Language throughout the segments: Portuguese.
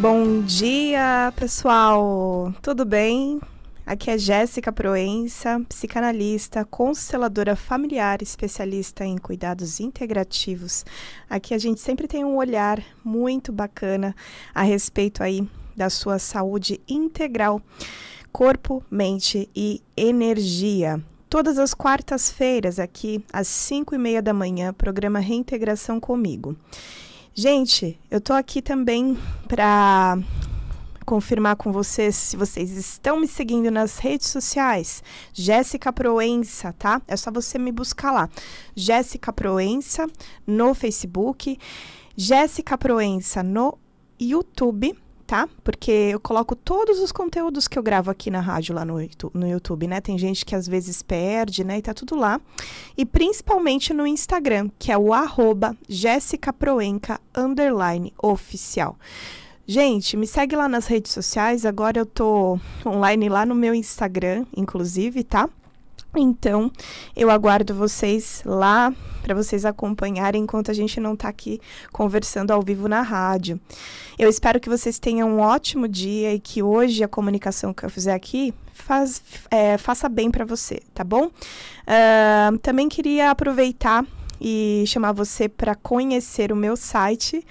Bom dia, pessoal! Tudo bem? Aqui é Jéssica Proença, psicanalista, consteladora familiar, especialista em cuidados integrativos. Aqui a gente sempre tem um olhar muito bacana a respeito aí da sua saúde integral, corpo, mente e energia. Todas as quartas-feiras, aqui às cinco e meia da manhã, programa Reintegração Comigo. Gente, eu tô aqui também para confirmar com vocês se vocês estão me seguindo nas redes sociais. Jéssica Proença, tá? É só você me buscar lá. Jéssica Proença no Facebook, Jéssica Proença no YouTube tá? Porque eu coloco todos os conteúdos que eu gravo aqui na rádio lá no, no YouTube, né? Tem gente que às vezes perde, né? E tá tudo lá. E principalmente no Instagram, que é o arroba jessicaproenca, underline, oficial. Gente, me segue lá nas redes sociais. Agora eu tô online lá no meu Instagram, inclusive, tá? Então, eu aguardo vocês lá para vocês acompanharem enquanto a gente não está aqui conversando ao vivo na rádio. Eu espero que vocês tenham um ótimo dia e que hoje a comunicação que eu fizer aqui faz, é, faça bem para você, tá bom? Uh, também queria aproveitar e chamar você para conhecer o meu site.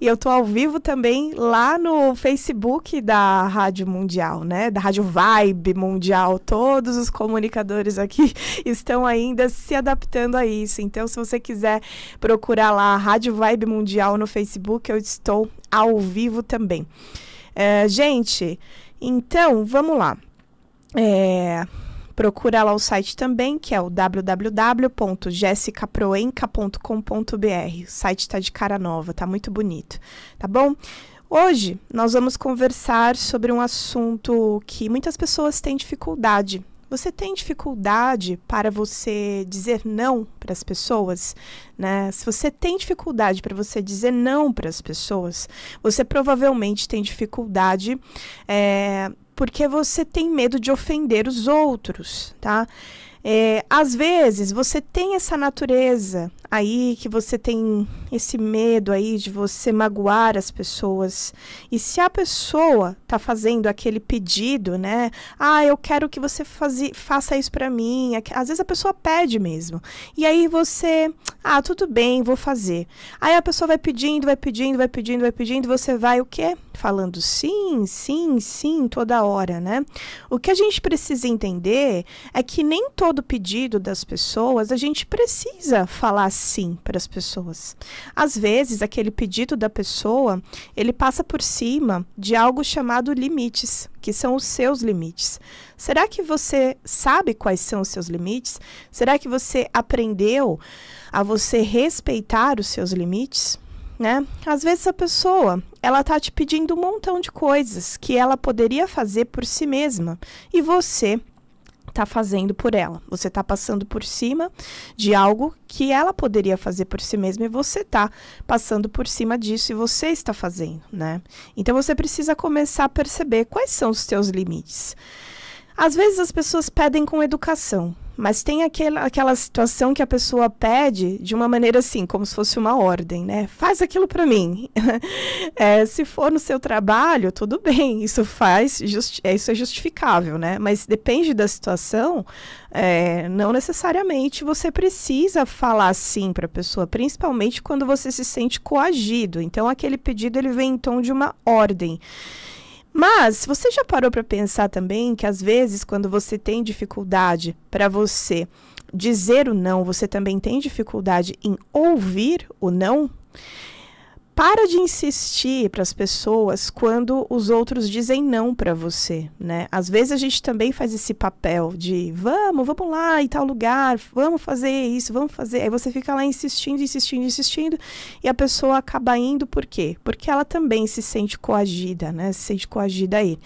E eu tô ao vivo também lá no Facebook da Rádio Mundial, né? Da Rádio Vibe Mundial. Todos os comunicadores aqui estão ainda se adaptando a isso. Então, se você quiser procurar lá Rádio Vibe Mundial no Facebook, eu estou ao vivo também. É, gente, então vamos lá. É, Procura lá o site também, que é o www.jessicaproenca.com.br. O site está de cara nova, tá muito bonito, tá bom? Hoje nós vamos conversar sobre um assunto que muitas pessoas têm dificuldade você tem dificuldade para você dizer não para as pessoas, né? Se você tem dificuldade para você dizer não para as pessoas, você provavelmente tem dificuldade é, porque você tem medo de ofender os outros, tá? É, às vezes você tem essa natureza aí que você tem esse medo aí de você magoar as pessoas. E se a pessoa tá fazendo aquele pedido, né? Ah, eu quero que você faze, faça isso para mim. É às vezes a pessoa pede mesmo. E aí você, ah, tudo bem, vou fazer. Aí a pessoa vai pedindo, vai pedindo, vai pedindo, vai pedindo, você vai o quê? Falando sim, sim, sim toda hora, né? O que a gente precisa entender é que nem todo pedido das pessoas a gente precisa falar sim para as pessoas. Às vezes, aquele pedido da pessoa, ele passa por cima de algo chamado limites, que são os seus limites. Será que você sabe quais são os seus limites? Será que você aprendeu a você respeitar os seus limites? Né? Às vezes a pessoa, ela tá te pedindo um montão de coisas que ela poderia fazer por si mesma e você tá fazendo por ela. Você está passando por cima de algo que ela poderia fazer por si mesma e você está passando por cima disso e você está fazendo, né? Então você precisa começar a perceber quais são os seus limites. Às vezes as pessoas pedem com educação, mas tem aquela, aquela situação que a pessoa pede de uma maneira assim, como se fosse uma ordem, né? Faz aquilo para mim. é, se for no seu trabalho, tudo bem, isso faz, é, isso é justificável, né? Mas depende da situação, é, não necessariamente você precisa falar assim para a pessoa, principalmente quando você se sente coagido. Então, aquele pedido ele vem em tom de uma ordem. Mas você já parou para pensar também que às vezes quando você tem dificuldade para você dizer o não, você também tem dificuldade em ouvir o não? para de insistir para as pessoas quando os outros dizem não para você, né? Às vezes a gente também faz esse papel de vamos, vamos lá em tal lugar, vamos fazer isso, vamos fazer. Aí você fica lá insistindo, insistindo, insistindo e a pessoa acaba indo por quê? Porque ela também se sente coagida, né? Se sente coagida aí.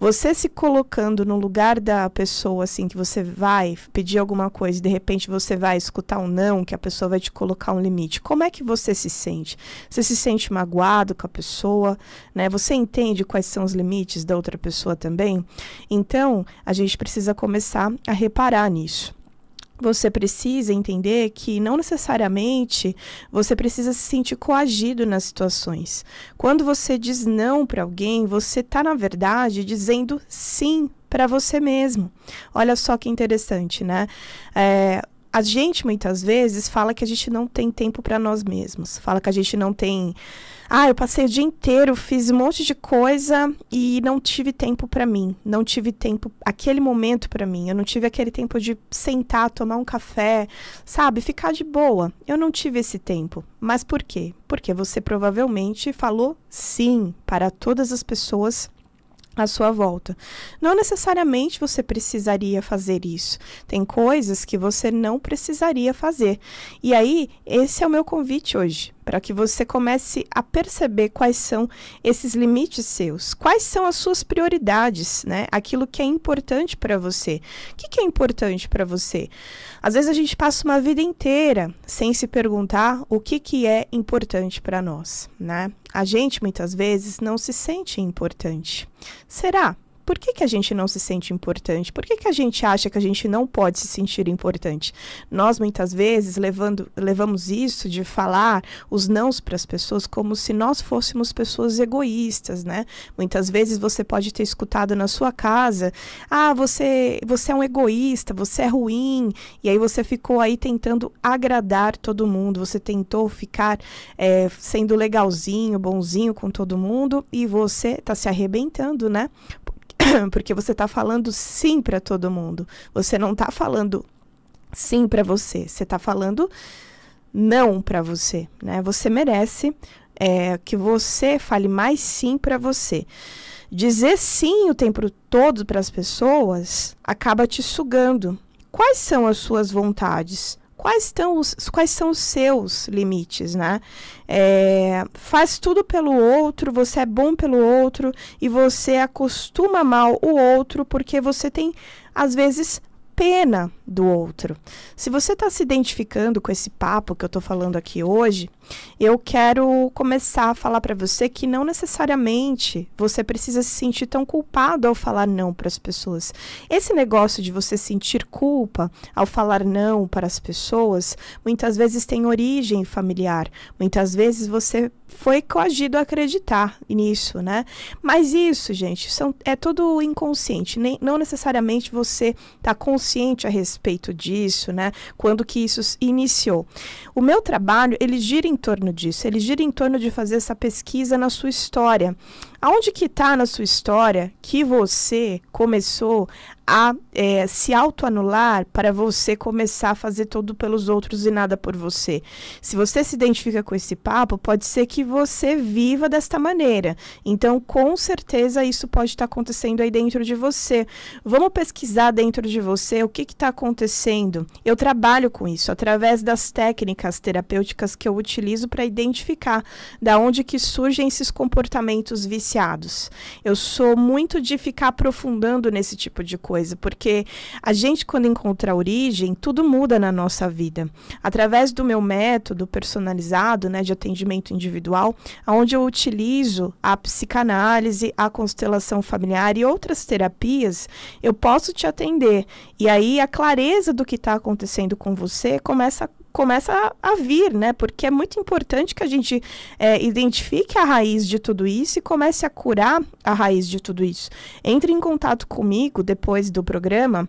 Você se colocando no lugar da pessoa assim que você vai pedir alguma coisa e de repente você vai escutar um não, que a pessoa vai te colocar um limite. Como é que você se sente? Você se sente magoado com a pessoa, né? Você entende quais são os limites da outra pessoa também? Então, a gente precisa começar a reparar nisso você precisa entender que não necessariamente você precisa se sentir coagido nas situações. Quando você diz não para alguém, você está, na verdade, dizendo sim para você mesmo. Olha só que interessante, né? É, a gente muitas vezes fala que a gente não tem tempo para nós mesmos, fala que a gente não tem, ah, eu passei o dia inteiro, fiz um monte de coisa e não tive tempo para mim, não tive tempo aquele momento para mim, eu não tive aquele tempo de sentar, tomar um café, sabe, ficar de boa. Eu não tive esse tempo. Mas por quê? Porque você provavelmente falou sim para todas as pessoas à sua volta. Não necessariamente você precisaria fazer isso. Tem coisas que você não precisaria fazer. E aí, esse é o meu convite hoje para que você comece a perceber quais são esses limites seus, quais são as suas prioridades, né? Aquilo que é importante para você. O que, que é importante para você? Às vezes a gente passa uma vida inteira sem se perguntar o que, que é importante para nós, né? A gente muitas vezes não se sente importante. Será? por que, que a gente não se sente importante? Por que, que a gente acha que a gente não pode se sentir importante? Nós, muitas vezes, levando, levamos isso de falar os nãos para as pessoas como se nós fôssemos pessoas egoístas, né? Muitas vezes você pode ter escutado na sua casa, ah, você, você é um egoísta, você é ruim, e aí você ficou aí tentando agradar todo mundo, você tentou ficar é, sendo legalzinho, bonzinho com todo mundo, e você está se arrebentando, né? Porque você está falando sim para todo mundo. Você não está falando sim para você. Você está falando não para você, né? Você merece é, que você fale mais sim para você. Dizer sim o tempo todo para as pessoas acaba te sugando. Quais são as suas vontades? quais, estão os, quais são os seus limites, né? É, faz tudo pelo outro, você é bom pelo outro e você acostuma mal o outro porque você tem, às vezes, pena do outro. Se você está se identificando com esse papo que eu estou falando aqui hoje, eu quero começar a falar para você que não necessariamente você precisa se sentir tão culpado ao falar não para as pessoas. Esse negócio de você sentir culpa ao falar não para as pessoas, muitas vezes tem origem familiar. Muitas vezes você foi coagido a acreditar nisso, né? Mas isso, gente, são, é tudo inconsciente. Nem, não necessariamente você está consciente a respeito disso, né? Quando que isso iniciou. O meu trabalho, ele gira em torno disso. Ele gira em torno de fazer essa pesquisa na sua história. Aonde que está na sua história que você começou a é, se autoanular para você começar a fazer tudo pelos outros e nada por você. Se você se identifica com esse papo, pode ser que você viva desta maneira. Então, com certeza, isso pode estar tá acontecendo aí dentro de você. Vamos pesquisar dentro de você o que está acontecendo. Eu trabalho com isso através das técnicas terapêuticas que eu utilizo para identificar da onde que surgem esses comportamentos viciados. Eu sou muito de ficar aprofundando nesse tipo de coisa coisa, porque a gente, quando encontra a origem, tudo muda na nossa vida. Através do meu método personalizado, né, de atendimento individual, onde eu utilizo a psicanálise, a constelação familiar e outras terapias, eu posso te atender. E aí a clareza do que está acontecendo com você começa a começa a, vir, né? Porque é muito importante que a gente é, identifique a raiz de tudo isso e comece a curar a raiz de tudo isso. Entre em contato comigo depois do programa.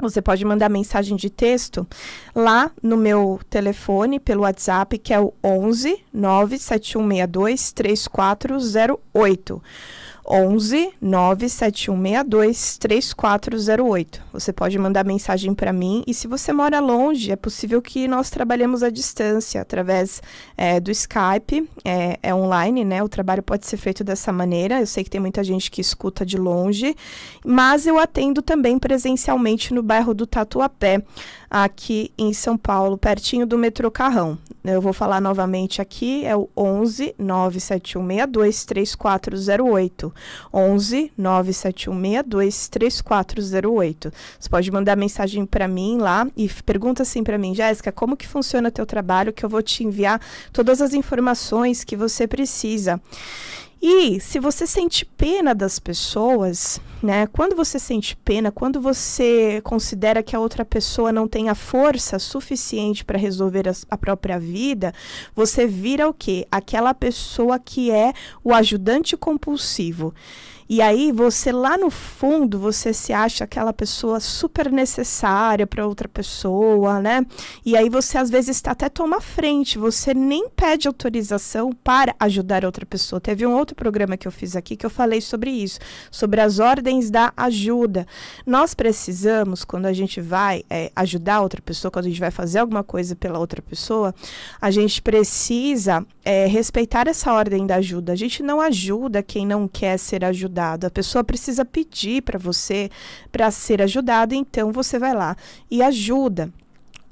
Você pode mandar mensagem de texto lá no meu telefone pelo WhatsApp, que é o 11 97162 3408. 11 97162 3408. Você pode mandar mensagem para mim e se você mora longe, é possível que nós trabalhemos à distância através é, do Skype, é, é, online, né? O trabalho pode ser feito dessa maneira. Eu sei que tem muita gente que escuta de longe, mas eu atendo também presencialmente no bairro do Tatuapé, aqui em São Paulo, pertinho do metrô Carrão. Eu vou falar novamente aqui, é o 11 97162 3408. 11 23408. Você pode mandar mensagem para mim lá e pergunta assim para mim, Jéssica, como que funciona o teu trabalho que eu vou te enviar todas as informações que você precisa. E se você sente pena das pessoas, né? Quando você sente pena, quando você considera que a outra pessoa não tem a força suficiente para resolver a, a, própria vida, você vira o quê? Aquela pessoa que é o ajudante compulsivo. E aí você lá no fundo, você se acha aquela pessoa super necessária para outra pessoa, né? E aí você às vezes está até toma frente, você nem pede autorização para ajudar outra pessoa. Teve um outro programa que eu fiz aqui que eu falei sobre isso, sobre as ordens da ajuda. Nós precisamos, quando a gente vai é, ajudar outra pessoa, quando a gente vai fazer alguma coisa pela outra pessoa, a gente precisa é, respeitar essa ordem da ajuda. A gente não ajuda quem não quer ser ajudado ajudado. A pessoa precisa pedir para você para ser ajudado, então você vai lá e ajuda.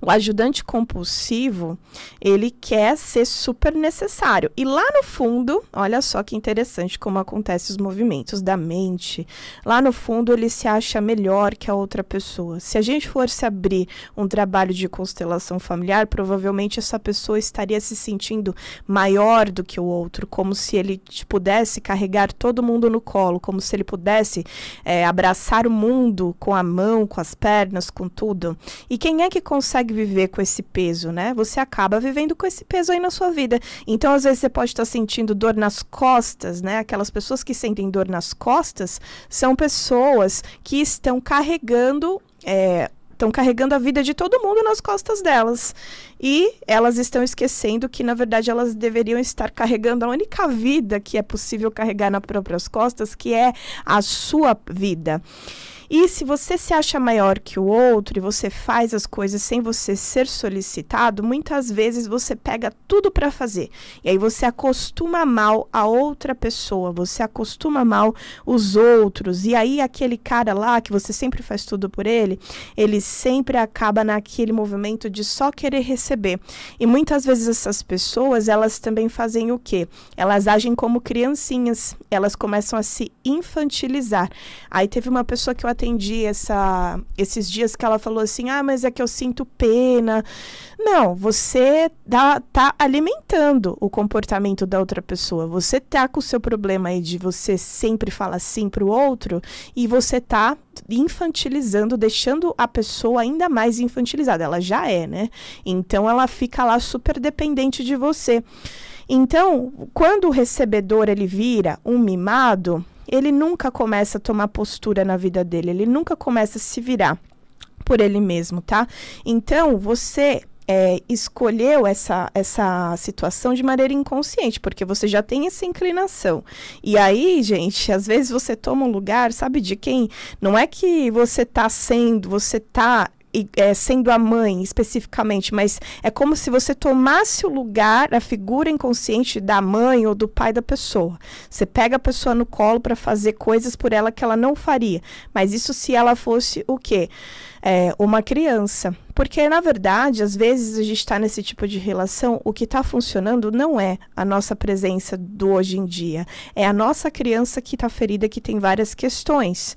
O ajudante compulsivo, ele quer ser super necessário. E lá no fundo, olha só que interessante como acontece os movimentos da mente. Lá no fundo, ele se acha melhor que a outra pessoa. Se a gente fosse abrir um trabalho de constelação familiar, provavelmente essa pessoa estaria se sentindo maior do que o outro, como se ele tipo, pudesse carregar todo mundo no colo, como se ele pudesse é, abraçar o mundo com a mão, com as pernas, com tudo. E quem é que consegue consegue viver com esse peso, né? Você acaba vivendo com esse peso aí na sua vida. Então, às vezes, você pode estar sentindo dor nas costas, né? Aquelas pessoas que sentem dor nas costas são pessoas que estão carregando. É, estão carregando a vida de todo mundo nas costas delas. E elas estão esquecendo que, na verdade, elas deveriam estar carregando a única vida que é possível carregar nas próprias costas, que é a sua vida. E se você se acha maior que o outro e você faz as coisas sem você ser solicitado, muitas vezes você pega tudo para fazer. E aí você acostuma mal a outra pessoa, você acostuma mal os outros. E aí aquele cara lá que você sempre faz tudo por ele, ele sempre acaba naquele movimento de só querer receber. E muitas vezes essas pessoas, elas também fazem o quê? Elas agem como criancinhas, elas começam a se infantilizar. Aí teve uma pessoa que eu entendi essa, esses dias que ela falou assim: ah, mas é que eu sinto pena. Não, você dá, tá, tá alimentando o comportamento da outra pessoa. Você tá com o seu problema aí de você sempre falar sim pro outro e você tá infantilizando, deixando a pessoa ainda mais infantilizada. Ela já é, né? Então ela fica lá super dependente de você. Então, quando o recebedor ele vira um mimado, ele nunca começa a tomar postura na vida dele, ele nunca começa a se virar por ele mesmo, tá? Então, você é, escolheu essa, essa situação de maneira inconsciente, porque você já tem essa inclinação. E aí, gente, às vezes você toma um lugar, sabe de quem? Não é que você tá sendo, você tá é, sendo a mãe especificamente, mas é como se você tomasse o lugar, a figura inconsciente da mãe ou do pai da pessoa. Você pega a pessoa no colo para fazer coisas por ela que ela não faria. Mas isso se ela fosse o quê? É, uma criança. Porque, na verdade, às vezes a gente está nesse tipo de relação, o que está funcionando não é a nossa presença do hoje em dia, é a nossa criança que está ferida, que tem várias questões.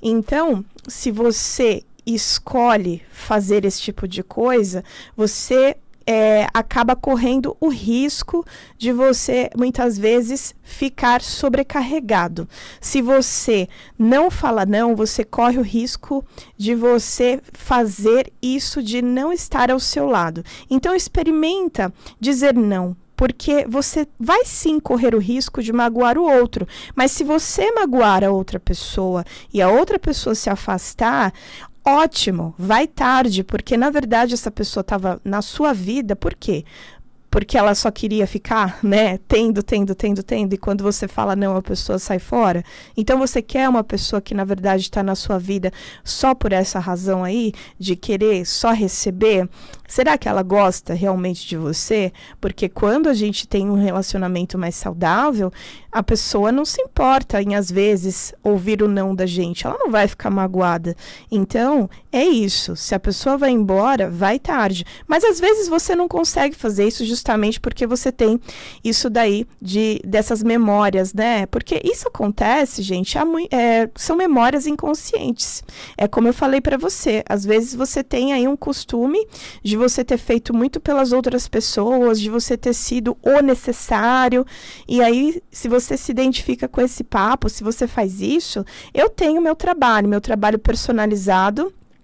Então, se você escolhe fazer esse tipo de coisa, você é, acaba correndo o risco de você, muitas vezes, ficar sobrecarregado. Se você não fala não, você corre o risco de você fazer isso de não estar ao seu lado. Então, experimenta dizer não. Porque você vai sim correr o risco de magoar o outro. Mas se você magoar a outra pessoa e a outra pessoa se afastar, Ótimo, vai tarde, porque na verdade essa pessoa estava na sua vida, por quê? porque ela só queria ficar, né? Tendo, tendo, tendo, tendo, e quando você fala não, a pessoa sai fora. Então você quer uma pessoa que na verdade está na sua vida só por essa razão aí de querer só receber? Será que ela gosta realmente de você? Porque quando a gente tem um relacionamento mais saudável, a pessoa não se importa em às vezes ouvir o não da gente, ela não vai ficar magoada. Então, é isso. Se a pessoa vai embora, vai tarde. Mas às vezes você não consegue fazer isso justamente porque você tem isso daí de dessas memórias, né? Porque isso acontece, gente. É, são memórias inconscientes. É como eu falei para você. Às vezes você tem aí um costume de você ter feito muito pelas outras pessoas, de você ter sido o necessário. E aí, se você se identifica com esse papo, se você faz isso, eu tenho meu trabalho, meu trabalho personalizado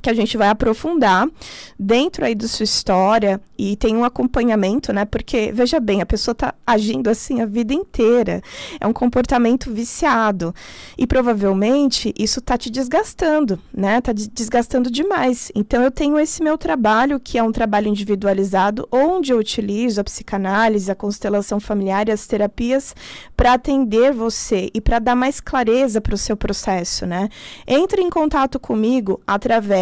que a gente vai aprofundar dentro aí da sua história e tem um acompanhamento, né? Porque, veja bem, a pessoa tá agindo assim a vida inteira. É um comportamento viciado. E provavelmente isso tá te desgastando, né? Tá desgastando demais. Então, eu tenho esse meu trabalho, que é um trabalho individualizado, onde eu utilizo a psicanálise, a constelação familiar e as terapias para atender você e para dar mais clareza para o seu processo, né? Entre em contato comigo através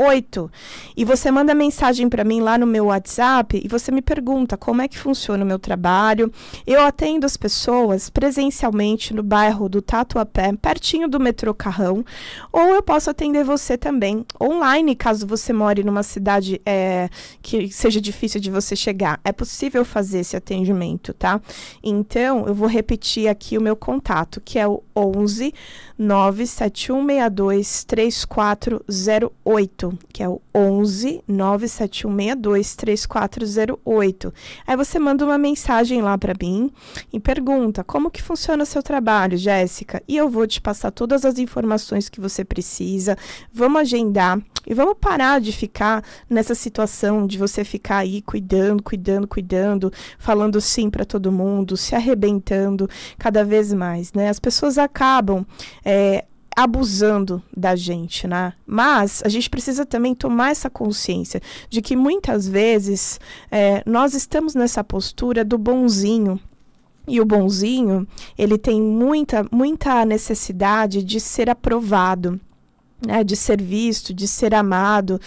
8 e você manda mensagem para mim lá no meu WhatsApp e você me pergunta como é que funciona o meu trabalho. Eu atendo as pessoas presencialmente no bairro do Tatuapé, pertinho do metrô Carrão, ou eu posso atender você também online, caso você more numa cidade é, que seja difícil de você chegar. É possível fazer esse atendimento, tá? Então, eu vou repetir aqui o meu contato, que é o 11 97162 3408 que é o 11 97162 3408. Aí você manda uma mensagem lá para mim e pergunta: "Como que funciona o seu trabalho, Jéssica?" E eu vou te passar todas as informações que você precisa. Vamos agendar e vamos parar de ficar nessa situação de você ficar aí cuidando, cuidando, cuidando, falando sim para todo mundo, se arrebentando cada vez mais, né? As pessoas acabam é, abusando da gente, né? Mas a gente precisa também tomar essa consciência de que muitas vezes é, nós estamos nessa postura do bonzinho. E o bonzinho, ele tem muita, muita necessidade de ser aprovado. Né, de ser visto, de ser amado,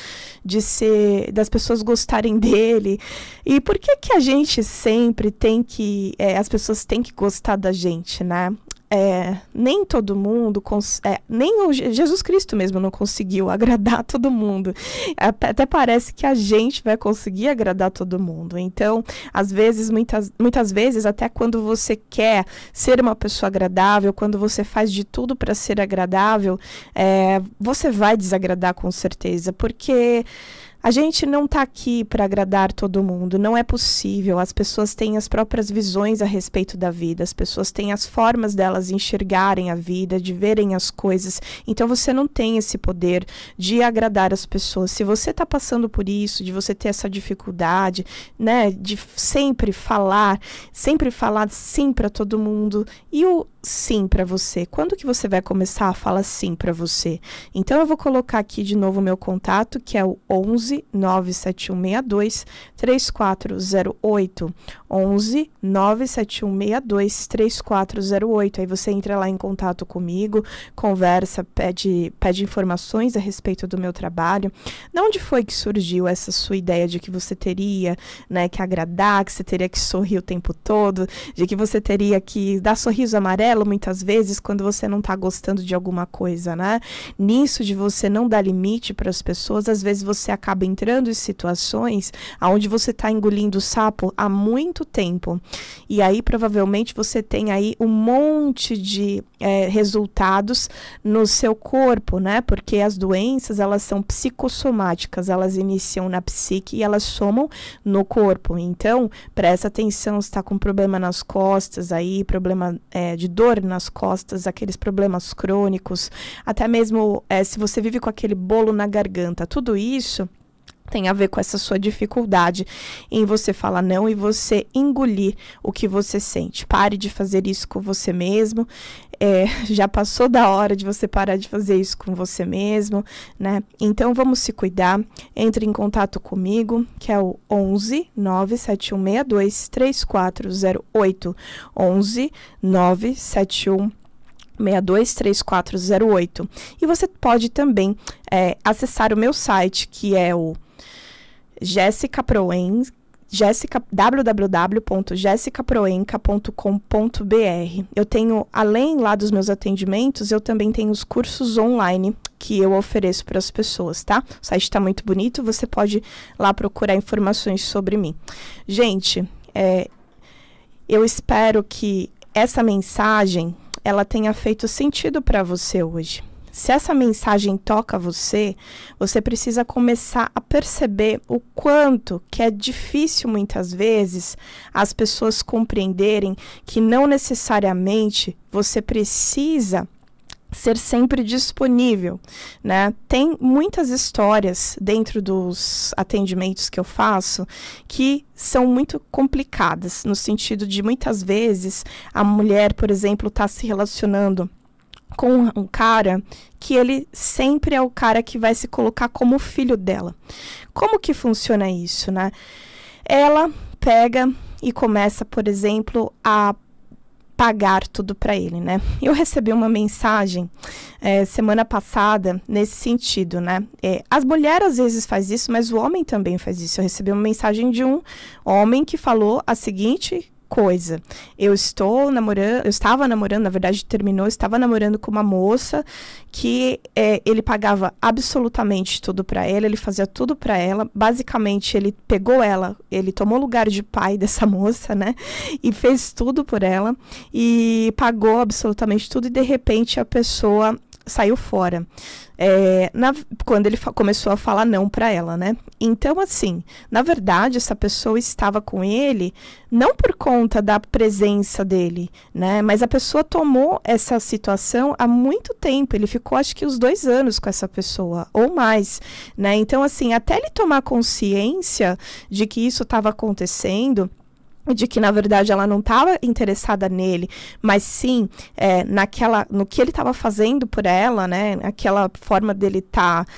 de ser das pessoas gostarem dele. E por que que a gente sempre tem que é, as pessoas têm que gostar da gente, né? é, nem todo mundo, é, nem o Jesus Cristo mesmo não conseguiu agradar todo mundo. Até parece que a gente vai conseguir agradar todo mundo. Então, às vezes, muitas, muitas vezes, até quando você quer ser uma pessoa agradável, quando você faz de tudo para ser agradável, é, você vai desagradar com certeza, porque a gente não está aqui para agradar todo mundo, não é possível. As pessoas têm as próprias visões a respeito da vida, as pessoas têm as formas delas enxergarem a vida, de verem as coisas. Então você não tem esse poder de agradar as pessoas. Se você está passando por isso, de você ter essa dificuldade, né, de sempre falar, sempre falar sim para todo mundo. E o sim para você? Quando que você vai começar a falar sim para você? Então eu vou colocar aqui de novo o meu contato, que é o 11 97162 3408. 11 97162 3408. Aí você entra lá em contato comigo, conversa, pede, pede informações a respeito do meu trabalho. De onde foi que surgiu essa sua ideia de que você teria, né, que agradar, que você teria que sorrir o tempo todo, de que você teria que dar sorriso amarelo muitas vezes quando você não está gostando de alguma coisa, né? Nisso de você não dar limite para as pessoas, às vezes você acaba entrando em situações aonde você está engolindo sapo há muito tempo. E aí provavelmente você tem aí um monte de é, resultados no seu corpo, né? Porque as doenças elas são psicossomáticas, elas iniciam na psique e elas somam no corpo. Então presta atenção se está com problema nas costas aí, problema é, de dor dor nas costas, aqueles problemas crônicos, até mesmo é, se você vive com aquele bolo na garganta, tudo isso tem a ver com essa sua dificuldade em você falar não e você engolir o que você sente. Pare de fazer isso com você mesmo é, já passou da hora de você parar de fazer isso com você mesmo, né? Então vamos se cuidar. Entre em contato comigo, que é o 11 97162 3408. 11 971 623408. E você pode também é, acessar o meu site, que é o Jessica Proenz, www.jessicaproenca.com.br. Eu tenho, além lá dos meus atendimentos, eu também tenho os cursos online que eu ofereço para as pessoas, tá? O site está muito bonito, você pode lá procurar informações sobre mim. Gente, é, eu espero que essa mensagem ela tenha feito sentido para você hoje. Se essa mensagem toca você, você precisa começar a perceber o quanto que é difícil muitas vezes as pessoas compreenderem que não necessariamente você precisa ser sempre disponível, né? Tem muitas histórias dentro dos atendimentos que eu faço que são muito complicadas, no sentido de muitas vezes a mulher, por exemplo, está se relacionando com um cara que ele sempre é o cara que vai se colocar como filho dela. Como que funciona isso, né? Ela pega e começa, por exemplo, a pagar tudo para ele, né? Eu recebi uma mensagem é, semana passada nesse sentido, né? É, as mulheres às vezes faz isso, mas o homem também faz isso. Eu recebi uma mensagem de um homem que falou a seguinte coisa. Eu estou namorando, eu estava namorando, na verdade terminou, eu estava namorando com uma moça que é, ele pagava absolutamente tudo para ela, ele fazia tudo para ela. Basicamente, ele pegou ela, ele tomou o lugar de pai dessa moça, né? E fez tudo por ela e pagou absolutamente tudo e de repente a pessoa saiu fora. É, na, quando ele começou a falar não para ela, né? Então, assim, na verdade, essa pessoa estava com ele não por conta da presença dele, né? Mas a pessoa tomou essa situação há muito tempo. Ele ficou, acho que, uns dois anos com essa pessoa, ou mais, né? Então, assim, até ele tomar consciência de que isso estava acontecendo de que na verdade ela não estava interessada nele, mas sim é, naquela, no que ele estava fazendo por ela, né? Aquela forma dele estar tá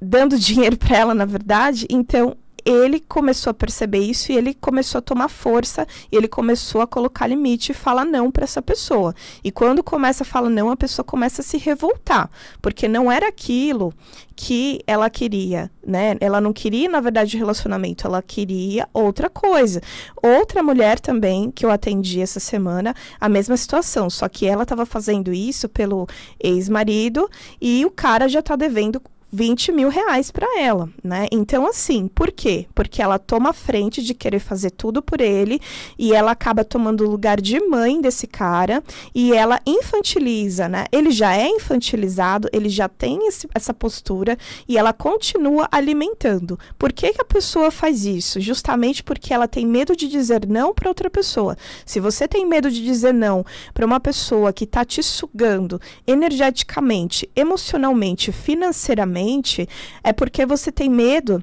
dando dinheiro para ela, na verdade. Então ele começou a perceber isso e ele começou a tomar força, e ele começou a colocar limite e falar não para essa pessoa. E quando começa a falar não, a pessoa começa a se revoltar, porque não era aquilo que ela queria, né? Ela não queria, na verdade, relacionamento, ela queria outra coisa. Outra mulher também que eu atendi essa semana, a mesma situação, só que ela estava fazendo isso pelo ex-marido e o cara já está devendo 20 mil reais para ela, né? Então, assim, por quê? Porque ela toma frente de querer fazer tudo por ele e ela acaba tomando o lugar de mãe desse cara e ela infantiliza, né? Ele já é infantilizado, ele já tem esse, essa postura e ela continua alimentando. Por que, que a pessoa faz isso? Justamente porque ela tem medo de dizer não para outra pessoa. Se você tem medo de dizer não para uma pessoa que está te sugando energeticamente, emocionalmente, financeiramente, mente, é porque você tem medo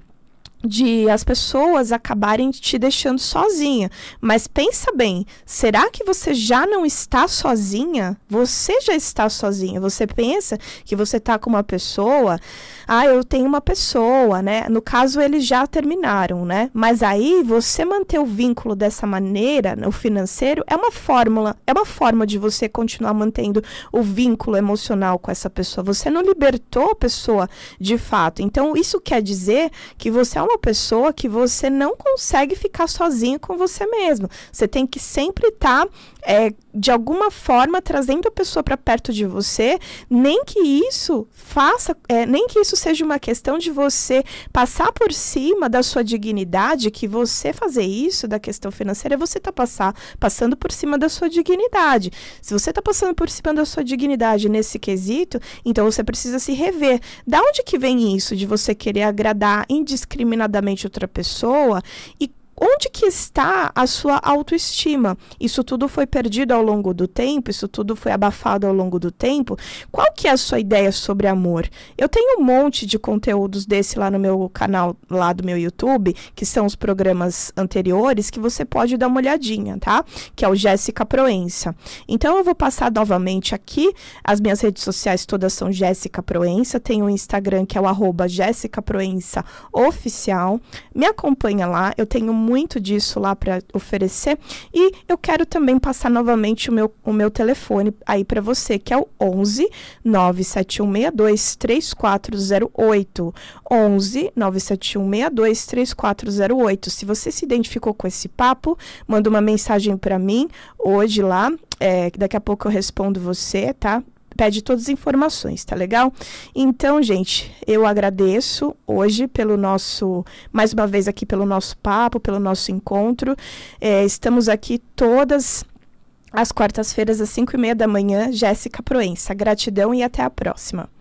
de as pessoas acabarem te deixando sozinha. Mas pensa bem, será que você já não está sozinha? Você já está sozinha. Você pensa que você está com uma pessoa, ah, eu tenho uma pessoa, né? No caso, eles já terminaram, né? Mas aí você manter o vínculo dessa maneira, o financeiro, é uma fórmula, é uma forma de você continuar mantendo o vínculo emocional com essa pessoa. Você não libertou a pessoa de fato. Então, isso quer dizer que você é uma uma pessoa que você não consegue ficar sozinho com você mesmo. Você tem que sempre estar, tá, é, de alguma forma, trazendo a pessoa para perto de você, nem que isso faça, é, nem que isso seja uma questão de você passar por cima da sua dignidade, que você fazer isso da questão financeira, é você está passar, passando por cima da sua dignidade. Se você está passando por cima da sua dignidade nesse quesito, então você precisa se rever. Da onde que vem isso de você querer agradar indiscriminadamente determinadamente outra pessoa e onde que está a sua autoestima? Isso tudo foi perdido ao longo do tempo, isso tudo foi abafado ao longo do tempo. Qual que é a sua ideia sobre amor? Eu tenho um monte de conteúdos desse lá no meu canal, lá do meu YouTube, que são os programas anteriores, que você pode dar uma olhadinha, tá? Que é o Jéssica Proença. Então eu vou passar novamente aqui, as minhas redes sociais todas são Jéssica Proença, tem o um Instagram que é o arroba Jéssica Proença Oficial. Me acompanha lá, eu tenho um muito disso lá para oferecer. E eu quero também passar novamente o meu, o meu telefone aí para você, que é o 11 97162 3408. 11 97162 3408. Se você se identificou com esse papo, manda uma mensagem para mim hoje lá. É, daqui a pouco eu respondo você, tá? pede todas as informações, tá legal? Então, gente, eu agradeço hoje pelo nosso, mais uma vez aqui pelo nosso papo, pelo nosso encontro. É, estamos aqui todas as quartas-feiras, às 5 e meia da manhã, Jéssica Proença. Gratidão e até a próxima.